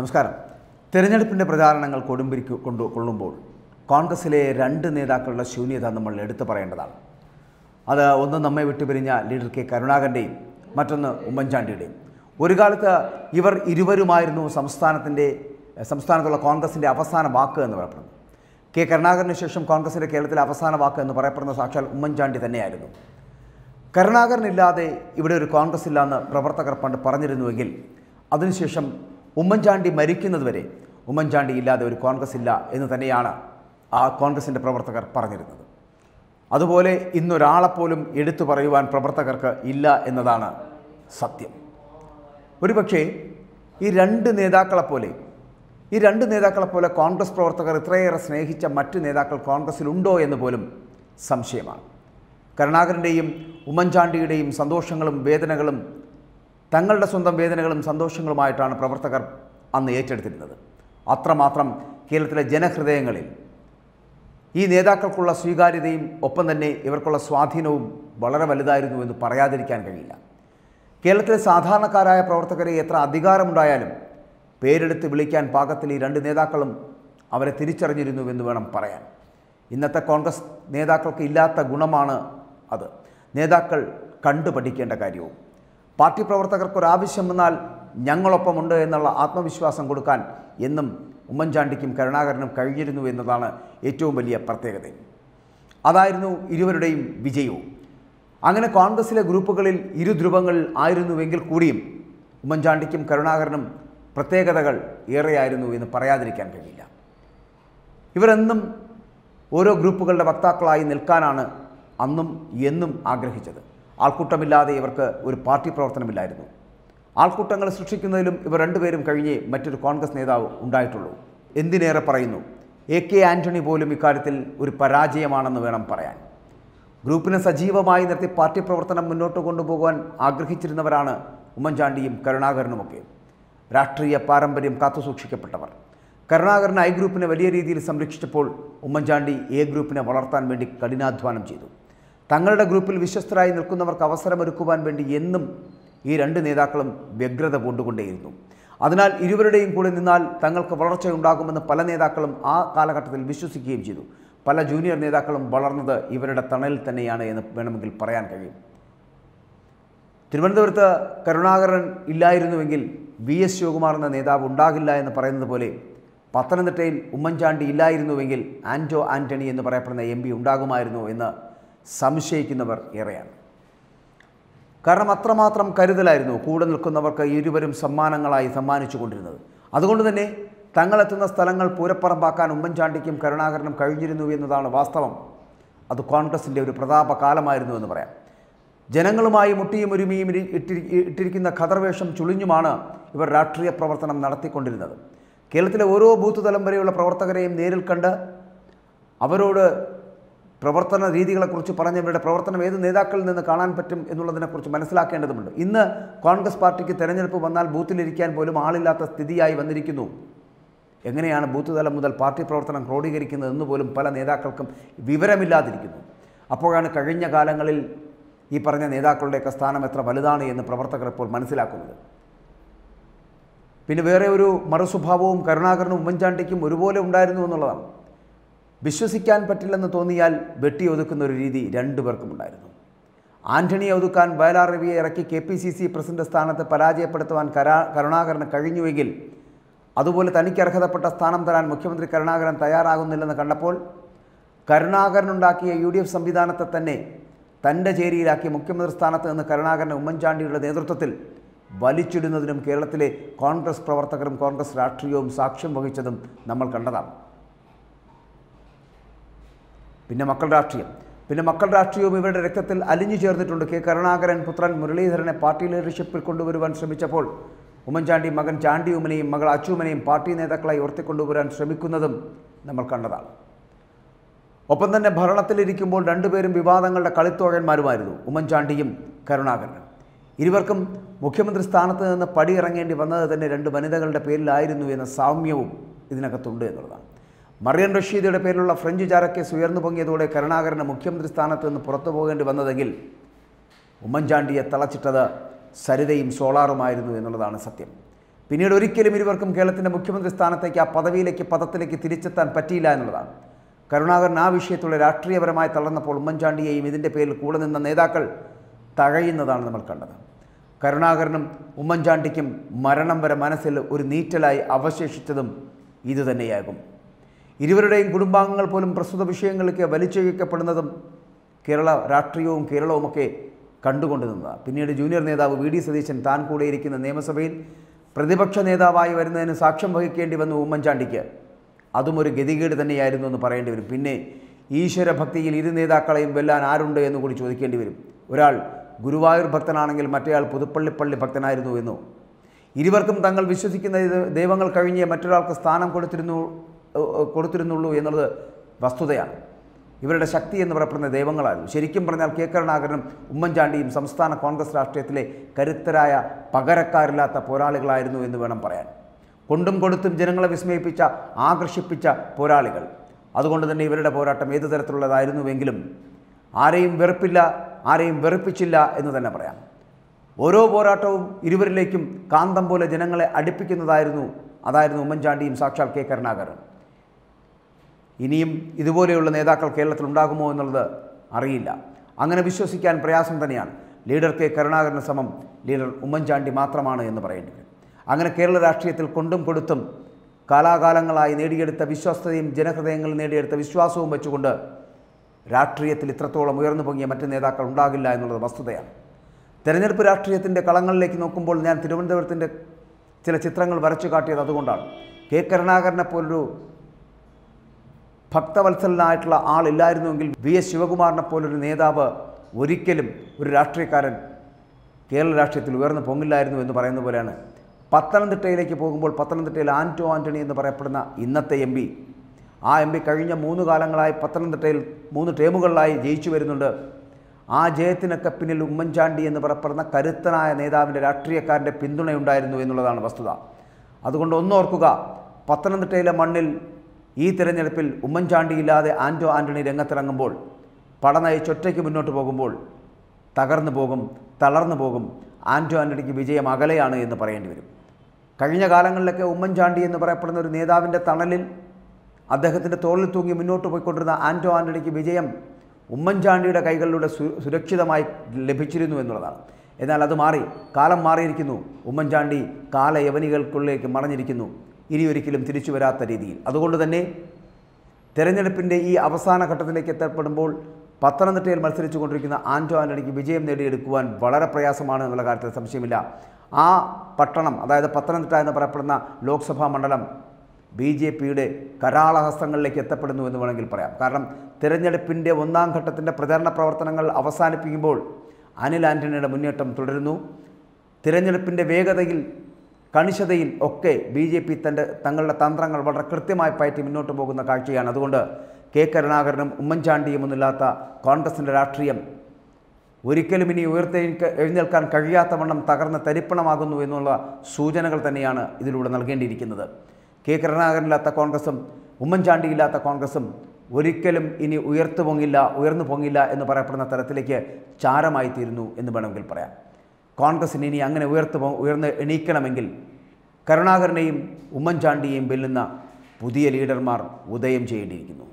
നമസ്കാരം തെരഞ്ഞെടുപ്പിൻ്റെ പ്രചാരണങ്ങൾ കൊടുമ്പിരിക്കു കൊണ്ടു കൊള്ളുമ്പോൾ കോൺഗ്രസിലെ രണ്ട് നേതാക്കളുടെ ശൂന്യത നമ്മൾ എടുത്തു പറയേണ്ടതാണ് അത് ഒന്ന് നമ്മെ വിട്ടുപിരിഞ്ഞ ലീഡർ കെ കരുണാകരൻ്റെയും മറ്റൊന്ന് ഉമ്മൻചാണ്ടിയുടെയും ഒരു കാലത്ത് ഇവർ ഇരുവരുമായിരുന്നു സംസ്ഥാനത്തിൻ്റെ സംസ്ഥാനത്തുള്ള കോൺഗ്രസിൻ്റെ അവസാന വാക്ക് എന്ന് പറയപ്പെടുന്നു കെ കരുണാകരന് ശേഷം കോൺഗ്രസിൻ്റെ കേരളത്തിലെ അവസാന വാക്ക് എന്ന് പറയപ്പെടുന്ന സാക്ഷാൽ ഉമ്മൻചാണ്ടി തന്നെയായിരുന്നു കരുണാകരനില്ലാതെ ഇവിടെ ഒരു കോൺഗ്രസ് ഇല്ലാന്ന് പ്രവർത്തകർ പണ്ട് പറഞ്ഞിരുന്നുവെങ്കിൽ അതിനുശേഷം ഉമ്മൻചാണ്ടി മരിക്കുന്നതുവരെ ഉമ്മൻചാണ്ടി ഇല്ലാതെ ഒരു കോൺഗ്രസ് ഇല്ല എന്ന് തന്നെയാണ് ആ കോൺഗ്രസിൻ്റെ പ്രവർത്തകർ പറഞ്ഞിരുന്നത് അതുപോലെ ഇന്നൊരാളെപ്പോലും എടുത്തു പറയുവാൻ പ്രവർത്തകർക്ക് ഇല്ല എന്നതാണ് സത്യം ഒരുപക്ഷേ ഈ രണ്ട് നേതാക്കളെപ്പോലെ ഈ രണ്ട് നേതാക്കളെപ്പോലെ കോൺഗ്രസ് പ്രവർത്തകർ ഇത്രയേറെ സ്നേഹിച്ച മറ്റ് നേതാക്കൾ കോൺഗ്രസ്സിലുണ്ടോ എന്ന് പോലും സംശയമാണ് കരുണാകരൻ്റെയും ഉമ്മൻചാണ്ടിയുടെയും സന്തോഷങ്ങളും വേദനകളും തങ്ങളുടെ സ്വന്തം വേദനകളും സന്തോഷങ്ങളുമായിട്ടാണ് പ്രവർത്തകർ അന്ന് ഏറ്റെടുത്തിരുന്നത് അത്രമാത്രം കേരളത്തിലെ ജനഹൃദയങ്ങളിൽ ഈ നേതാക്കൾക്കുള്ള സ്വീകാര്യതയും ഒപ്പം തന്നെ ഇവർക്കുള്ള സ്വാധീനവും വളരെ വലുതായിരുന്നു എന്ന് പറയാതിരിക്കാൻ കഴിയില്ല കേരളത്തിലെ സാധാരണക്കാരായ പ്രവർത്തകരെ എത്ര അധികാരമുണ്ടായാലും പേരെടുത്ത് വിളിക്കാൻ പാകത്തിൽ ഈ രണ്ട് നേതാക്കളും അവരെ തിരിച്ചറിഞ്ഞിരുന്നുവെന്ന് വേണം പറയാൻ ഇന്നത്തെ കോൺഗ്രസ് നേതാക്കൾക്ക് ഇല്ലാത്ത ഗുണമാണ് അത് നേതാക്കൾ കണ്ടുപഠിക്കേണ്ട കാര്യവും പാർട്ടി പ്രവർത്തകർക്കൊരാവശ്യം വന്നാൽ ഞങ്ങളൊപ്പമുണ്ട് എന്നുള്ള ആത്മവിശ്വാസം കൊടുക്കാൻ എന്നും ഉമ്മൻചാണ്ടിക്കും കരുണാകരനും കഴിഞ്ഞിരുന്നു എന്നതാണ് ഏറ്റവും വലിയ പ്രത്യേകത അതായിരുന്നു ഇരുവരുടെയും വിജയവും അങ്ങനെ കോൺഗ്രസിലെ ഗ്രൂപ്പുകളിൽ ഇരു ധ്രുവങ്ങൾ ആയിരുന്നുവെങ്കിൽ കൂടിയും ഉമ്മൻചാണ്ടിക്കും കരുണാകരനും പ്രത്യേകതകൾ ഏറെയായിരുന്നു എന്ന് പറയാതിരിക്കാൻ കഴിയില്ല ഇവരെന്നും ഓരോ ഗ്രൂപ്പുകളുടെ വക്താക്കളായി നിൽക്കാനാണ് അന്നും എന്നും ആഗ്രഹിച്ചത് ആൾക്കൂട്ടമില്ലാതെ ഇവർക്ക് ഒരു പാർട്ടി പ്രവർത്തനമില്ലായിരുന്നു ആൾക്കൂട്ടങ്ങൾ സൃഷ്ടിക്കുന്നതിലും ഇവർ രണ്ടുപേരും കഴിഞ്ഞേ മറ്റൊരു കോൺഗ്രസ് നേതാവ് ഉണ്ടായിട്ടുള്ളൂ എന്തിനേറെ പറയുന്നു എ കെ ആൻ്റണി പോലും ഇക്കാര്യത്തിൽ ഒരു പരാജയമാണെന്ന് വേണം പറയാൻ ഗ്രൂപ്പിനെ സജീവമായി നിർത്തി പാർട്ടി പ്രവർത്തനം മുന്നോട്ട് കൊണ്ടുപോകാൻ ആഗ്രഹിച്ചിരുന്നവരാണ് ഉമ്മൻചാണ്ടിയും കരുണാകരനുമൊക്കെ രാഷ്ട്രീയ പാരമ്പര്യം കാത്തുസൂക്ഷിക്കപ്പെട്ടവർ കരുണാകരൻ ഐ ഗ്രൂപ്പിനെ വലിയ രീതിയിൽ സംരക്ഷിച്ചപ്പോൾ ഉമ്മൻചാണ്ടി എ ഗ്രൂപ്പിനെ വളർത്താൻ വേണ്ടി കഠിനാധ്വാനം ചെയ്തു തങ്ങളുടെ ഗ്രൂപ്പിൽ വിശ്വസ്തരായി നിൽക്കുന്നവർക്ക് അവസരമൊരുക്കുവാൻ വേണ്ടി എന്നും ഈ രണ്ട് നേതാക്കളും വ്യഗ്രത പൂണ്ടുകൊണ്ടേയിരുന്നു അതിനാൽ ഇരുവരുടെയും കൂടെ നിന്നാൽ തങ്ങൾക്ക് വളർച്ചയുണ്ടാകുമെന്ന് പല നേതാക്കളും ആ കാലഘട്ടത്തിൽ വിശ്വസിക്കുകയും ചെയ്തു പല ജൂനിയർ നേതാക്കളും വളർന്നത് ഇവരുടെ തണലിൽ തന്നെയാണ് എന്ന് വേണമെങ്കിൽ പറയാൻ കഴിയും തിരുവനന്തപുരത്ത് കരുണാകരൻ ഇല്ലായിരുന്നുവെങ്കിൽ വി എസ് ശിവകുമാർ എന്ന നേതാവ് ഉണ്ടാകില്ല എന്ന് പറയുന്നത് പോലെ പത്തനംതിട്ടയിൽ ഉമ്മൻചാണ്ടി ഇല്ലായിരുന്നുവെങ്കിൽ ആൻറ്റോ ആൻ്റണി എന്ന് പറയപ്പെടുന്ന എം ഉണ്ടാകുമായിരുന്നു എന്ന് സംശയിക്കുന്നവർ ഏറെയാണ് കാരണം അത്രമാത്രം കരുതലായിരുന്നു കൂടെ നിൽക്കുന്നവർക്ക് ഇരുവരും സമ്മാനങ്ങളായി സമ്മാനിച്ചു കൊണ്ടിരുന്നത് അതുകൊണ്ട് തന്നെ തങ്ങളെത്തുന്ന സ്ഥലങ്ങൾ പൂരപ്പറമ്പാക്കാൻ ഉമ്മൻചാണ്ടിക്കും കരുണാകരനും കഴിഞ്ഞിരുന്നു എന്നതാണ് വാസ്തവം അത് കോൺഗ്രസിൻ്റെ ഒരു പ്രതാപകാലമായിരുന്നു എന്ന് പറയാം ജനങ്ങളുമായി മുട്ടിയും ഒരുമിയും ഇട്ടിരിക്കുന്ന ഖദർവേഷം ചുളിഞ്ഞുമാണ് ഇവർ രാഷ്ട്രീയ പ്രവർത്തനം നടത്തിക്കൊണ്ടിരുന്നത് കേരളത്തിലെ ഓരോ ബൂത്ത് തലം വരെയുള്ള പ്രവർത്തകരെയും നേരിൽ കണ്ട് അവരോട് പ്രവർത്തന രീതികളെക്കുറിച്ച് പറഞ്ഞവരുടെ പ്രവർത്തനം ഏത് നേതാക്കളിൽ നിന്ന് കാണാൻ പറ്റും എന്നുള്ളതിനെക്കുറിച്ച് മനസ്സിലാക്കേണ്ടതുണ്ട് ഇന്ന് കോൺഗ്രസ് പാർട്ടിക്ക് തെരഞ്ഞെടുപ്പ് വന്നാൽ ബൂത്തിലിരിക്കാൻ പോലും ആളില്ലാത്ത സ്ഥിതിയായി വന്നിരിക്കുന്നു എങ്ങനെയാണ് ബൂത്ത് തലം മുതൽ പാർട്ടി പ്രവർത്തനം ക്രോഡീകരിക്കുന്നതെന്ന് പോലും പല നേതാക്കൾക്കും വിവരമില്ലാതിരിക്കുന്നു അപ്പോഴാണ് കഴിഞ്ഞ കാലങ്ങളിൽ ഈ പറഞ്ഞ നേതാക്കളുടെയൊക്കെ സ്ഥാനം എത്ര വലുതാണ് എന്ന് പ്രവർത്തകർ ഇപ്പോൾ മനസ്സിലാക്കുന്നത് പിന്നെ വേറെ ഒരു മറുസ്വഭാവവും കരുണാകരനും ഉമ്മൻചാണ്ടിക്കും ഒരുപോലെ ഉണ്ടായിരുന്നു എന്നുള്ളതാണ് വിശ്വസിക്കാൻ പറ്റില്ലെന്ന് തോന്നിയാൽ വെട്ടി ഒതുക്കുന്ന ഒരു രീതി രണ്ടു ഉണ്ടായിരുന്നു ആന്റണിയെ ഒതുക്കാൻ വയലാർ രവിയെ ഇറക്കി K P C C president സ്ഥാനത്ത് പരാജയപ്പെടുത്തുവാൻ കരാ കരുണാകരന് കഴിഞ്ഞുവെങ്കിൽ അതുപോലെ തനിക്ക് അർഹതപ്പെട്ട സ്ഥാനം തരാൻ മുഖ്യമന്ത്രി കരുണാകരൻ തയ്യാറാകുന്നില്ലെന്ന് കണ്ടപ്പോൾ കരുണാകരനുണ്ടാക്കിയ യു ഡി എഫ് സംവിധാനത്തെ തന്നെ തൻ്റെ ചേരിയിലാക്കി മുഖ്യമന്ത്രി സ്ഥാനത്ത് നിന്ന് കരുണാകരൻ ഉമ്മൻചാണ്ടിയുടെ നേതൃത്വത്തിൽ വലിച്ചിടുന്നതിനും കേരളത്തിലെ കോൺഗ്രസ് പ്രവർത്തകരും കോൺഗ്രസ് രാഷ്ട്രീയവും സാക്ഷ്യം വഹിച്ചതും നമ്മൾ കണ്ടതാണ് പിന്നെ മക്കൾ രാഷ്ട്രീയം പിന്നെ മക്കൾ രാഷ്ട്രീയവും ഇവരുടെ രക്തത്തിൽ അലിഞ്ഞു ചേർന്നിട്ടുണ്ട് കെ കരുണാകരൻ പുത്രൻ മുരളീധരനെ പാർട്ടി ലീഡർഷിപ്പിൽ കൊണ്ടുവരുവാൻ ശ്രമിച്ചപ്പോൾ ഉമ്മൻചാണ്ടി മകൻ ചാണ്ടി ഉമ്മനെയും മകൾ അച്ചുമനെയും പാർട്ടി നേതാക്കളായി ഉയർത്തിക്കൊണ്ടുവരാൻ ശ്രമിക്കുന്നതും നമ്മൾ കണ്ടതാണ് ഒപ്പം തന്നെ ഭരണത്തിലിരിക്കുമ്പോൾ രണ്ടുപേരും വിവാദങ്ങളുടെ കളിത്തോഴന്മാരുമായിരുന്നു ഉമ്മൻചാണ്ടിയും കരുണാകരനും ഇരുവർക്കും മുഖ്യമന്ത്രി സ്ഥാനത്ത് നിന്ന് പടിയിറങ്ങേണ്ടി വന്നത് തന്നെ രണ്ട് വനിതകളുടെ പേരിലായിരുന്നു എന്ന സാമ്യവും ഇതിനകത്തുണ്ട് എന്നുള്ളതാണ് മറിയൻ റഷീദയുടെ പേരിലുള്ള ഫ്രഞ്ച് ചാരക്കേസ് ഉയർന്നു പൊങ്ങിയതോടെ കരുണാകരന് മുഖ്യമന്ത്രി സ്ഥാനത്ത് നിന്ന് പുറത്തു പോകേണ്ടി വന്നതെങ്കിൽ ഉമ്മൻചാണ്ടിയെ തളച്ചിട്ടത് സരിതയും സോളാറുമായിരുന്നു എന്നുള്ളതാണ് സത്യം പിന്നീട് ഒരിക്കലും ഇരുവർക്കും കേരളത്തിൻ്റെ മുഖ്യമന്ത്രി സ്ഥാനത്തേക്ക് ആ പദവിയിലേക്ക് പദത്തിലേക്ക് തിരിച്ചെത്താൻ പറ്റിയില്ല എന്നുള്ളതാണ് കരുണാകരൻ ആ വിഷയത്തിലൂടെ രാഷ്ട്രീയപരമായി തളർന്നപ്പോൾ ഉമ്മൻചാണ്ടിയെയും ഇതിൻ്റെ പേരിൽ കൂടെ നിന്ന നേതാക്കൾ തഴയുന്നതാണ് നമ്മൾ കണ്ടത് കരുണാകരനും ഉമ്മൻചാണ്ടിക്കും മരണം വരെ മനസ്സിൽ ഒരു നീറ്റലായി അവശേഷിച്ചതും ഇതുതന്നെയാകും ഇരുവരുടെയും കുടുംബാംഗങ്ങൾ പോലും പ്രസ്തുത വിഷയങ്ങളിലേക്ക് വലിച്ചഴിക്കപ്പെടുന്നതും കേരള രാഷ്ട്രീയവും കേരളവുമൊക്കെ കണ്ടുകൊണ്ട് നിന്നതാണ് പിന്നീട് ജൂനിയർ നേതാവ് വി ഡി സതീശൻ താൻ കൂടെയിരിക്കുന്ന നിയമസഭയിൽ പ്രതിപക്ഷ നേതാവായി വരുന്നതിന് സാക്ഷ്യം വഹിക്കേണ്ടി വന്നു ഉമ്മൻചാണ്ടിക്ക് അതും ഒരു ഗതികേട് തന്നെയായിരുന്നു എന്ന് പറയേണ്ടി വരും പിന്നെ ഈശ്വരഭക്തിയിൽ ഇരു നേതാക്കളെയും വെല്ലാൻ ആരുണ്ട് എന്ന് കൂടി ചോദിക്കേണ്ടി വരും ഒരാൾ ഗുരുവായൂർ ഭക്തനാണെങ്കിൽ മറ്റേയാൾ പുതുപ്പള്ളിപ്പള്ളി ഭക്തനായിരുന്നു എന്നോ ഇരുവർക്കും തങ്ങൾ വിശ്വസിക്കുന്ന ദൈവങ്ങൾ കഴിഞ്ഞ് മറ്റൊരാൾക്ക് സ്ഥാനം കൊടുത്തിരുന്നു കൊടുത്തിരുന്നുള്ളൂ എന്നുള്ളത് വസ്തുതയാണ് ഇവരുടെ ശക്തി എന്ന് പറയപ്പെടുന്ന ദൈവങ്ങളായിരുന്നു ശരിക്കും പറഞ്ഞാൽ കെ കരുണാകരനും ഉമ്മൻചാണ്ടിയും സംസ്ഥാന കോൺഗ്രസ് രാഷ്ട്രീയത്തിലെ കരുത്തരായ പകരക്കാരില്ലാത്ത പോരാളികളായിരുന്നു എന്ന് വേണം പറയാൻ കൊണ്ടും കൊടുത്തും ജനങ്ങളെ വിസ്മയിപ്പിച്ച ആകർഷിപ്പിച്ച പോരാളികൾ അതുകൊണ്ട് തന്നെ ഇവരുടെ പോരാട്ടം ഏതു തരത്തിലുള്ളതായിരുന്നുവെങ്കിലും ആരെയും വെറുപ്പില്ല ആരെയും വെറുപ്പിച്ചില്ല എന്ന് തന്നെ പറയാം ഓരോ പോരാട്ടവും ഇരുവരിലേക്കും കാന്തം പോലെ ജനങ്ങളെ അടുപ്പിക്കുന്നതായിരുന്നു അതായിരുന്നു ഉമ്മൻചാണ്ടിയും സാക്ഷാൽ കെ കരുണാകരനും ഇനിയും ഇതുപോലെയുള്ള നേതാക്കൾ കേരളത്തിൽ ഉണ്ടാകുമോ എന്നുള്ളത് അറിയില്ല അങ്ങനെ വിശ്വസിക്കാൻ പ്രയാസം തന്നെയാണ് ലീഡർ കെ കരുണാകരന് സമം ലീഡർ ഉമ്മൻചാണ്ടി മാത്രമാണ് എന്ന് പറയേണ്ടി വരും അങ്ങനെ കേരള രാഷ്ട്രീയത്തിൽ കൊണ്ടും കൊടുത്തും കാലാകാലങ്ങളായി നേടിയെടുത്ത വിശ്വസ്തയും ജനഹൃദയങ്ങളിൽ നേടിയെടുത്ത വിശ്വാസവും വെച്ചുകൊണ്ട് രാഷ്ട്രീയത്തിൽ ഇത്രത്തോളം ഉയർന്നു പൊങ്ങിയ മറ്റ് നേതാക്കൾ ഉണ്ടാകില്ല എന്നുള്ളത് വസ്തുതയാണ് തെരഞ്ഞെടുപ്പ് രാഷ്ട്രീയത്തിൻ്റെ കളങ്ങളിലേക്ക് നോക്കുമ്പോൾ ഞാൻ തിരുവനന്തപുരത്തിൻ്റെ ചില ചിത്രങ്ങൾ വരച്ചു കാട്ടിയത് അതുകൊണ്ടാണ് കെ കരുണാകരനെ പോലൊരു ഭക്തവത്സലനായിട്ടുള്ള ആളില്ലായിരുന്നുവെങ്കിൽ വി എസ് ശിവകുമാറിനെ പോലൊരു നേതാവ് ഒരിക്കലും ഒരു രാഷ്ട്രീയക്കാരൻ കേരള രാഷ്ട്രീയത്തിൽ ഉയർന്നു പൊങ്ങില്ലായിരുന്നു എന്ന് പറയുന്ന പോലെയാണ് പത്തനംതിട്ടയിലേക്ക് പോകുമ്പോൾ പത്തനംതിട്ടയിൽ ആൻറ്റോ ആൻ്റണി എന്ന് പറയപ്പെടുന്ന ഇന്നത്തെ എം പി ആ എം പി കഴിഞ്ഞ മൂന്ന് കാലങ്ങളായി പത്തനംതിട്ടയിൽ മൂന്ന് ടേമുകളിലായി ജയിച്ചു വരുന്നുണ്ട് ആ ജയത്തിനൊക്കെ പിന്നിൽ ഉമ്മൻചാണ്ടി എന്ന് പറയപ്പെടുന്ന കരുത്തനായ നേതാവിൻ്റെ രാഷ്ട്രീയക്കാരൻ്റെ പിന്തുണയുണ്ടായിരുന്നു എന്നുള്ളതാണ് വസ്തുത അതുകൊണ്ട് ഒന്നോർക്കുക പത്തനംതിട്ടയിലെ മണ്ണിൽ ഈ തിരഞ്ഞെടുപ്പിൽ ഉമ്മൻചാണ്ടിയില്ലാതെ ആൻറ്റോ ആൻ്റണി രംഗത്തിറങ്ങുമ്പോൾ പടനയിച്ചൊറ്റയ്ക്ക് മുന്നോട്ട് പോകുമ്പോൾ തകർന്നു പോകും തളർന്നു പോകും ആൻറ്റോ ആൻ്റണിക്ക് വിജയം അകലെയാണ് എന്ന് പറയേണ്ടി വരും കഴിഞ്ഞ കാലങ്ങളിലൊക്കെ ഉമ്മൻചാണ്ടി എന്ന് പറയപ്പെടുന്ന ഒരു നേതാവിൻ്റെ തണലിൽ അദ്ദേഹത്തിൻ്റെ തോളിൽ തൂങ്ങി മുന്നോട്ട് പോയിക്കൊണ്ടിരുന്ന ആൻറ്റോ ആൻ്റണിക്ക് വിജയം ഉമ്മൻചാണ്ടിയുടെ കൈകളിലൂടെ സുരക്ഷിതമായി ലഭിച്ചിരുന്നു എന്നുള്ളതാണ് എന്നാൽ അത് മാറി കാലം മാറിയിരിക്കുന്നു ഉമ്മൻചാണ്ടി കാലയവനികൾക്കുള്ളിലേക്ക് മറഞ്ഞിരിക്കുന്നു ഇനി ഒരിക്കലും തിരിച്ചു വരാത്ത രീതിയിൽ അതുകൊണ്ട് തന്നെ തെരഞ്ഞെടുപ്പിൻ്റെ ഈ അവസാന ഘട്ടത്തിലേക്ക് എത്തപ്പെടുമ്പോൾ പത്തനംതിട്ടയിൽ മത്സരിച്ചു കൊണ്ടിരിക്കുന്ന ആൻറ്റോ ആൻ്റണിക്ക് വിജയം നേടിയെടുക്കുവാൻ വളരെ പ്രയാസമാണ് എന്നുള്ള കാര്യത്തിൽ സംശയമില്ല ആ പട്ടണം അതായത് പത്തനംതിട്ട എന്ന് പറയപ്പെടുന്ന ലോക്സഭാ മണ്ഡലം ബി ജെ പിയുടെ കരാളഹസ്തങ്ങളിലേക്ക് എത്തപ്പെടുന്നു എന്ന് വേണമെങ്കിൽ പറയാം കാരണം തിരഞ്ഞെടുപ്പിൻ്റെ ഒന്നാം ഘട്ടത്തിൻ്റെ പ്രചാരണ പ്രവർത്തനങ്ങൾ അവസാനിപ്പിക്കുമ്പോൾ അനിൽ ആൻ്റണിയുടെ മുന്നേറ്റം തുടരുന്നു തിരഞ്ഞെടുപ്പിൻ്റെ വേഗതയിൽ കണിശതയിൽ ഒക്കെ ബി ജെ പി തൻ്റെ തങ്ങളുടെ തന്ത്രങ്ങൾ വളരെ കൃത്യമായി പയറ്റി മുന്നോട്ട് പോകുന്ന കാഴ്ചയാണ് അതുകൊണ്ട് കെ കരുണാകരനും ഉമ്മൻചാണ്ടിയും ഒന്നുമില്ലാത്ത കോൺഗ്രസിൻ്റെ രാഷ്ട്രീയം ഒരിക്കലും ഇനി ഉയർത്തെ എഴുന്നേൽക്കാൻ കഴിയാത്ത വണ്ണം തകർന്ന് തരിപ്പണമാകുന്നു എന്നുള്ള സൂചനകൾ തന്നെയാണ് ഇതിലൂടെ നൽകേണ്ടിയിരിക്കുന്നത് കെ കരുണാകരനില്ലാത്ത കോൺഗ്രസും ഉമ്മൻചാണ്ടിയില്ലാത്ത കോൺഗ്രസും ഒരിക്കലും ഇനി ഉയർത്തു പൊങ്ങില്ല ഉയർന്നു പൊങ്ങില്ല എന്ന് പറയപ്പെടുന്ന തരത്തിലേക്ക് ചാരമായി തീരുന്നു എന്ന് വേണമെങ്കിൽ പറയാം കോൺഗ്രസിന് ഇനി അങ്ങനെ ഉയർത്തു ഉയർന്ന് എണീക്കണമെങ്കിൽ കരുണാകരനെയും ഉമ്മൻചാണ്ടിയെയും വെല്ലുന്ന പുതിയ ലീഡർമാർ ഉദയം ചെയ്യേണ്ടിയിരിക്കുന്നു